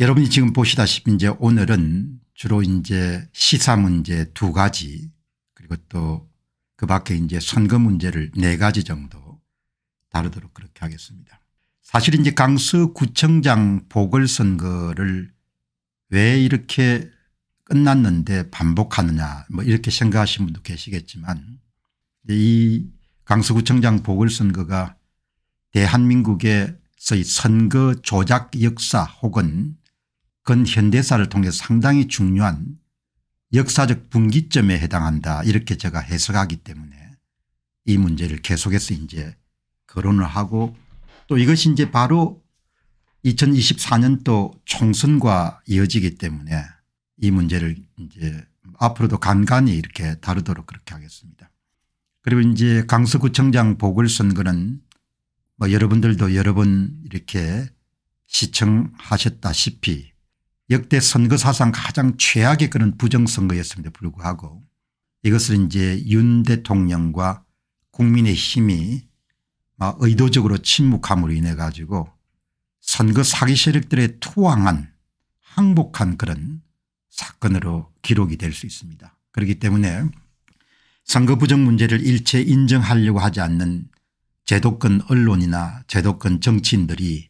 여러분이 지금 보시다시피 이제 오늘은 주로 이제 시사 문제 두 가지 그리고 또 그 밖에 이제 선거 문제를 네 가지 정도 다루도록 그렇게 하겠습니다. 사실 이제 강서구청장 보궐선거를 왜 이렇게 끝났는데 반복하느냐 뭐 이렇게 생각하시는 분도 계시겠지만 이 강서구청장 보궐선거가 대한민국에서의 선거 조작 역사 혹은 근현대사를 통해 상당히 중요한 역사적 분기점에 해당한다 이렇게 제가 해석하기 때문에 이 문제를 계속해서 이제 거론을 하고 또 이것이 이제 바로 2024년도 총선과 이어지기 때문에 이 문제를 이제 앞으로도 간간히 이렇게 다루도록 그렇게 하겠습니다. 그리고 이제 강서구청장 보궐선거는 뭐 여러분들도 여러 번 이렇게 시청하셨다시피 역대 선거 사상 가장 최악의 그런 부정선거였음에도 불구하고 이것을 이제 윤 대통령과 국민의 힘이 의도적으로 침묵함으로 인해 가지고 선거 사기 세력들의 투항한 항복한 그런 사건으로 기록이 될 수 있습니다. 그렇기 때문에 선거 부정 문제를 일체 인정하려고 하지 않는 제도권 언론이나 제도권 정치인들이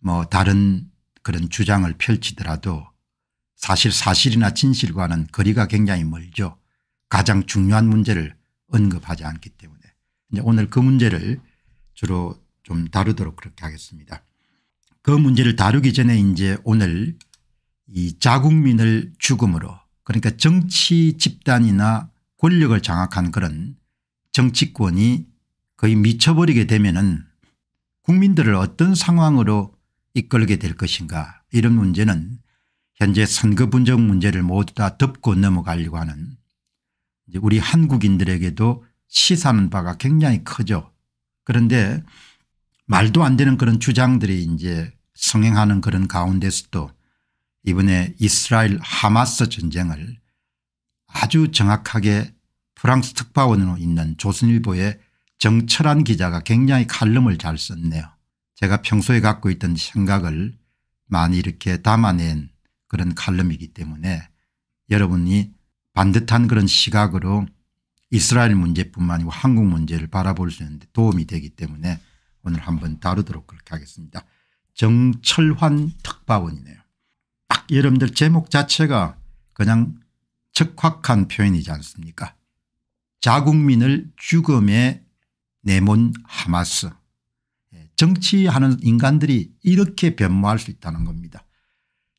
뭐 다른 그런 주장을 펼치더라도 사실 사실이나 진실과는 거리가 굉장히 멀죠. 가장 중요한 문제를 언급하지 않기 때문에 이제 오늘 그 문제를 주로 좀 다루도록 그렇게 하겠습니다. 그 문제를 다루기 전에 이제 오늘 이 자국민을 죽음으로 그러니까 정치 집단이나 권력을 장악한 그런 정치권이 거의 미쳐버리게 되면은 국민들을 어떤 상황으로 이끌게 될 것인가 이런 문제는 현재 선거 분쟁 문제를 모두 다 덮고 넘어가려고 하는 이제 우리 한국인들에게도 시사하는 바가 굉장히 커져 그런데 말도 안 되는 그런 주장들이 이제 성행하는 그런 가운데서도 이번에 이스라엘 하마스 전쟁을 아주 정확하게 프랑스 특파원으로 있는 조선일보의 정철한 기자가 굉장히 칼럼을 잘 썼네요. 제가 평소에 갖고 있던 생각을 많이 이렇게 담아낸 그런 칼럼이기 때문에 여러분이 반듯한 그런 시각으로 이스라엘 문제뿐만 아니고 한국 문제를 바라볼 수 있는데 도움이 되기 때문에 오늘 한번 다루도록 그렇게 하겠습니다. 정철환 특파원이네요. 딱 여러분들 제목 자체가 그냥 적확한 표현이지 않습니까 자국민을 죽음에 내몬 하마스 정치하는 인간들이 이렇게 변모할 수 있다는 겁니다.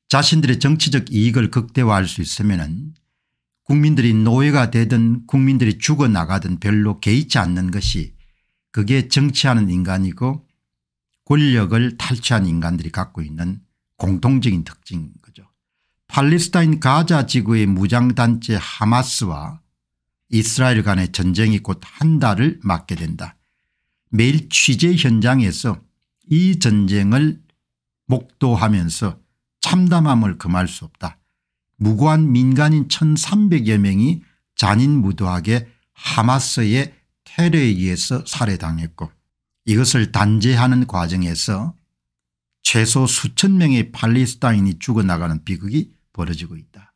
자신들의 정치적 이익을 극대화할 수 있으면 국민들이 노예가 되든 국민들이 죽어나가든 별로 개의치 않는 것이 그게 정치하는 인간이고 권력을 탈취한 인간들이 갖고 있는 공통적인 특징인 거죠. 팔레스타인 가자 지구의 무장단체 하마스와 이스라엘 간의 전쟁이 곧 한 달을 맞게 된다. 매일 취재 현장에서 이 전쟁을 목도하면서 참담함을 금할 수 없다. 무고한 민간인 1300여 명이 잔인무도하게 하마스의 테러에 의해서 살해당했고 이것을 단죄하는 과정에서 최소 수천 명의 팔레스타인이 죽어나가는 비극이 벌어지고 있다.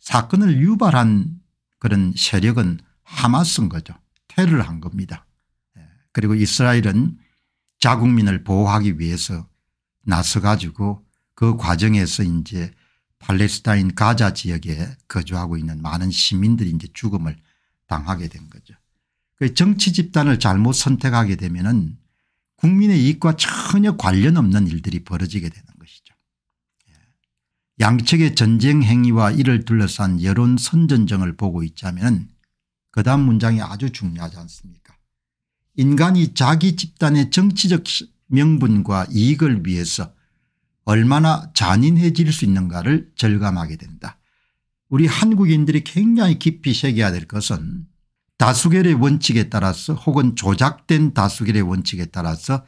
사건을 유발한 그런 세력은 하마스인 거죠. 테러를 한 겁니다. 그리고 이스라엘은 자국민을 보호하기 위해서 나서 가지고 그 과정에서 이제 팔레스타인 가자 지역에 거주하고 있는 많은 시민들이 이제 죽음을 당하게 된 거죠. 그 정치 집단을 잘못 선택하게 되면은 국민의 이익과 전혀 관련 없는 일들이 벌어지게 되는 것이죠. 예. 양측의 전쟁 행위와 이를 둘러싼 여론 선전정을 보고 있자면 그 다음 문장이 아주 중요하지 않습니까 인간이 자기 집단의 정치적 명분과 이익을 위해서 얼마나 잔인해질 수 있는가를 절감하게 된다. 우리 한국인들이 굉장히 깊이 새겨야 될 것은 다수결의 원칙에 따라서 혹은 조작된 다수결의 원칙에 따라서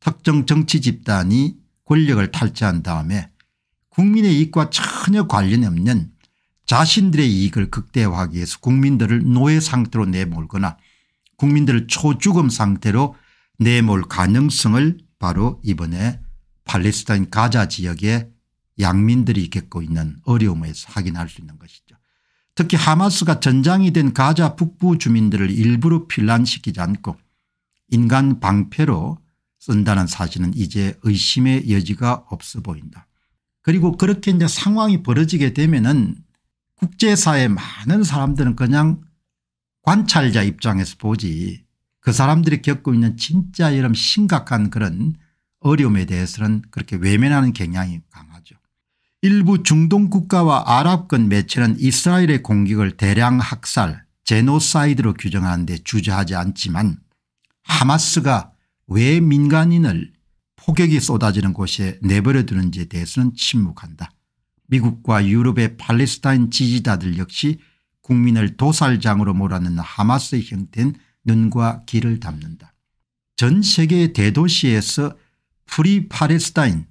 특정 정치 집단이 권력을 탈취한 다음에 국민의 이익과 전혀 관련이 없는 자신들의 이익을 극대화하기 위해서 국민들을 노예 상태로 내몰거나 국민들을 초죽음 상태로 내몰 가능성을 바로 이번에 팔레스타인 가자 지역의 양민들이 겪고 있는 어려움에서 확인할 수 있는 것이죠. 특히 하마스가 전장이 된 가자 북부 주민들을 일부러 필란시키지 않고 인간 방패로 쓴다는 사실은 이제 의심의 여지가 없어 보인다. 그리고 그렇게 이제 상황이 벌어지게 되면은 국제사회 많은 사람들은 그냥 관찰자 입장에서 보지 그 사람들이 겪고 있는 진짜 이런 심각한 그런 어려움에 대해서는 그렇게 외면하는 경향이 강하죠. 일부 중동 국가와 아랍권 매체는 이스라엘의 공격을 대량 학살 제노사이드로 규정하는데 주저하지 않지만 하마스가 왜 민간인을 폭격이 쏟아지는 곳에 내버려 두는지에 대해서는 침묵한다. 미국과 유럽의 팔레스타인 지지자들 역시 국민을 도살장으로 몰아넣는 하마스의 형태인 눈과 귀를 담는다. 전 세계 대도시에서 프리 팔레스타인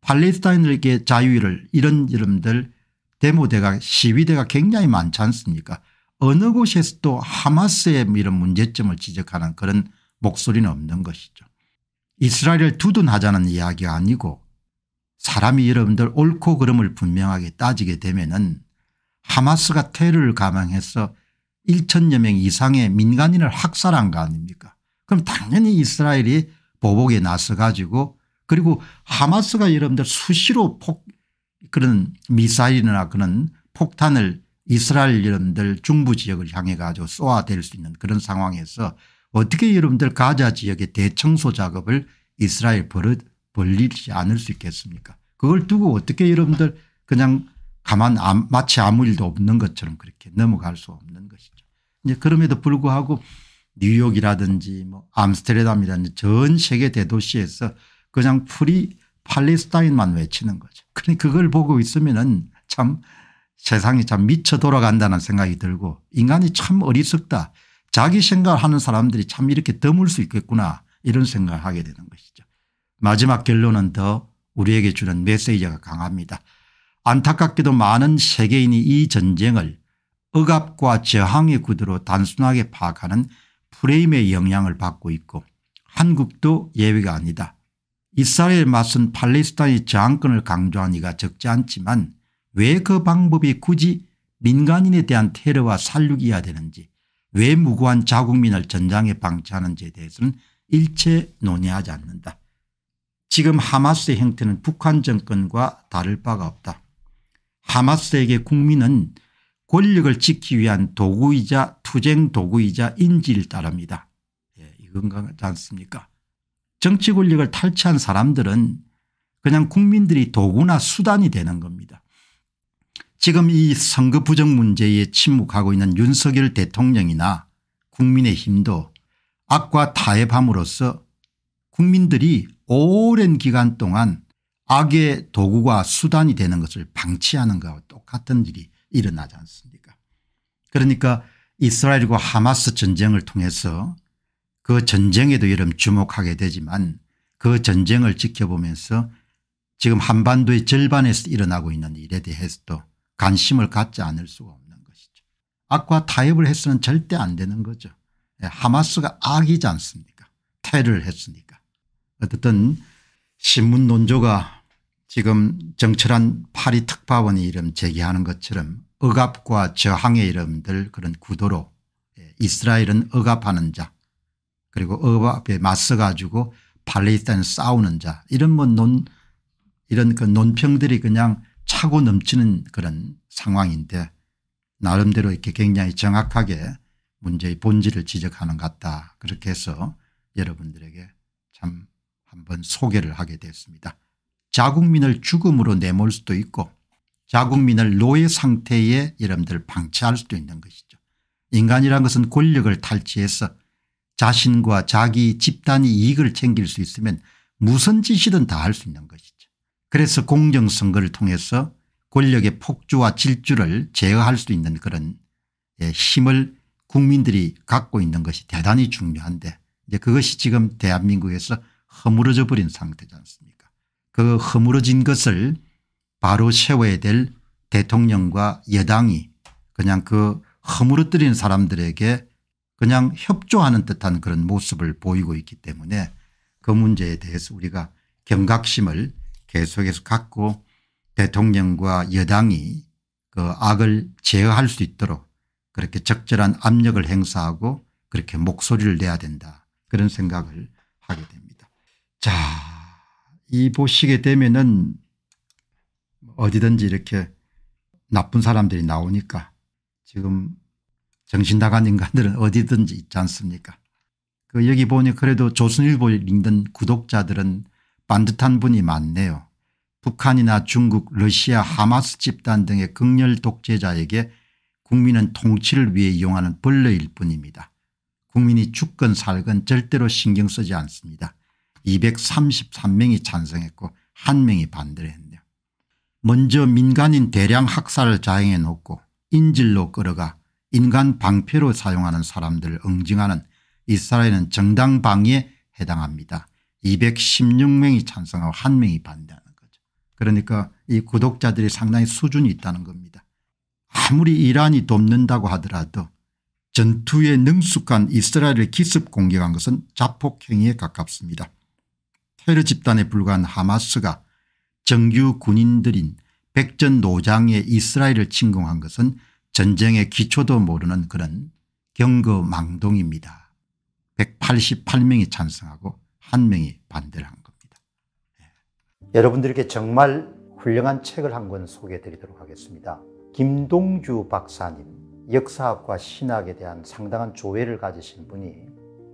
팔레스타인에게 자유를 이런 이름들 데모대가 시위대가 굉장히 많지 않습니까 어느 곳에서도 하마스의 이런 문제점을 지적하는 그런 목소리는 없는 것이죠. 이스라엘을 두둔하자는 이야기가 아니고 사람이 여러분들 옳고 그름을 분명하게 따지게 되면 은 하마스가 테러를 감행해서 1천여 명 이상의 민간인을 학살한 거 아닙니까 그럼 당연히 이스라엘이 보복에 나서 가지고 그리고 하마스가 여러분들 수시로 폭 그런 미사일이나 그런 폭탄을 이스라엘 여러분들 중부 지역을 향해 가지고 쏘아댈 수 있는 그런 상황에서 어떻게 여러분들 가자 지역의 대청소 작업을 이스라엘 벌리지 않을 수 있겠습니까 그걸 두고 어떻게 여러분들 그냥 가만 아, 마치 아무 일도 없는 것처럼 그렇게 넘어갈 수 없는 것이죠. 이제 그럼에도 불구하고 뉴욕이라든지 뭐 암스테르담이라든지 전 세계 대도시에서 그냥 풀이 팔레스타인만 외치는 거죠. 그러니 그걸 보고 있으면은 참 세상이 참 미쳐 돌아간다는 생각이 들고 인간이 참 어리석다. 자기 생각을 하는 사람들이 참 이렇게 드물 수 있겠구나 이런 생각을 하게 되는 것이죠. 마지막 결론은 더 우리에게 주는 메시지가 강합니다. 안타깝게도 많은 세계인이 이 전쟁을 억압과 저항의 구도로 단순하게 파악하는 프레임의 영향을 받고 있고 한국도 예외가 아니다. 이스라엘 맞선 팔레스타인의 저항권을 강조한 이가 적지 않지만 왜 그 방법이 굳이 민간인에 대한 테러와 살육이어야 되는지 왜 무고한 자국민을 전장에 방치하는지에 대해서는 일체 논의하지 않는다. 지금 하마스의 형태는 북한 정권과 다를 바가 없다. 하마스에게 국민은 권력을 지키기 위한 도구이자 투쟁 도구이자 인지일 따릅니다. 예, 이건 같지 않습니까 정치 권력을 탈취한 사람들은 그냥 국민들이 도구나 수단이 되는 겁니다. 지금 이 선거 부정 문제에 침묵하고 있는 윤석열 대통령이나 국민의힘도 악과 타협함으로써 국민들이 오랜 기간 동안 악의 도구가 수단이 되는 것을 방치하는 것과 똑같은 일이 일어나지 않습니까 그러니까 이스라엘과 하마스 전쟁을 통해서 그 전쟁에도 이름 주목하게 되지만 그 전쟁을 지켜보면서 지금 한반도의 절반에서 일어나고 있는 일에 대해서도 관심을 갖지 않을 수가 없는 것이죠. 악과 타협을 해서는 절대 안 되는 거죠. 예, 하마스가 악이지 않습니까 테러를 했으니까. 어쨌든 신문 논조가 지금 정철한 파리 특파원의 이름 제기하는 것처럼 억압과 저항의 이름들 그런 구도로 예, 이스라엘은 억압하는 자 그리고 억압에 맞서 가지고 팔레스타인 싸우는 자 이런 뭐논 이런 그 논평들이 그냥 차고 넘치는 그런 상황인데 나름대로 이렇게 굉장히 정확하게 문제의 본질을 지적하는 것 같다 그렇게 해서 여러분들에게 참 한번 소개를 하게 됐습니다. 자국민을 죽음으로 내몰 수도 있고 자국민을 노예 상태에 러분들 방치할 수도 있는 것이죠. 인간이란 것은 권력을 탈취해서 자신과 자기 집단이 이익을 챙길 수 있으면 무슨 짓이든 다 할 수 있는 것이죠. 그래서 공정선거를 통해서 권력의 폭주와 질주를 제어할 수 있는 그런 예, 힘을 국민들이 갖고 있는 것이 대단히 중요한데 이제 그것이 지금 대한민국에서 허물어져 버린 상태지 않습니까 그 허물어진 것을 바로 세워야 될 대통령과 여당이 그냥 그허물어뜨린 사람들에게 그냥 협조하는 듯한 그런 모습을 보이고 있기 때문에 그 문제에 대해서 우리가 경각심을 계속해서 갖고 대통령과 여당이 그 악을 제어할 수 있도록 그렇게 적절한 압력을 행사하고 그렇게 목소리를 내야 된다 그런 생각을 하게 됩니다. 자이 보시게 되면은 어디든지 이렇게 나쁜 사람들이 나오니까 지금 정신 나간 인간들은 어디든지 있지 않습니까 그 여기 보니 그래도 조선일보 읽는 구독자들은 반듯한 분이 많네요. 북한이나 중국 러시아 하마스 집단 등의 극렬 독재자에게 국민은 통치를 위해 이용하는 벌레일 뿐입니다. 국민이 죽건 살건 절대로 신경 쓰지 않습니다. 233명이 찬성했고 한 명이 반대를 했네요. 먼저 민간인 대량 학살을 자행해 놓고 인질로 끌어가 인간 방패로 사용하는 사람들을 응징하는 이스라엘은 정당 방위에 해당합니다. 216명이 찬성하고 한 명이 반대하는 거죠. 그러니까 이 구독자들이 상당히 수준이 있다는 겁니다. 아무리 이란이 돕는다고 하더라도 전투에 능숙한 이스라엘을 기습 공격한 것은 자폭행위에 가깝습니다. 테러 집단에 불과한 하마스가 정규 군인들인 백전노장의 이스라엘을 침공한 것은 전쟁의 기초도 모르는 그런 경거망동입니다. 188명이 찬성하고 한 명이 반대를 한 겁니다. 네. 예. 여러분들께 정말 훌륭한 책을 한 권 소개해 드리도록 하겠습니다. 김동주 박사님 역사학과 신학에 대한 상당한 조회를 가지신 분이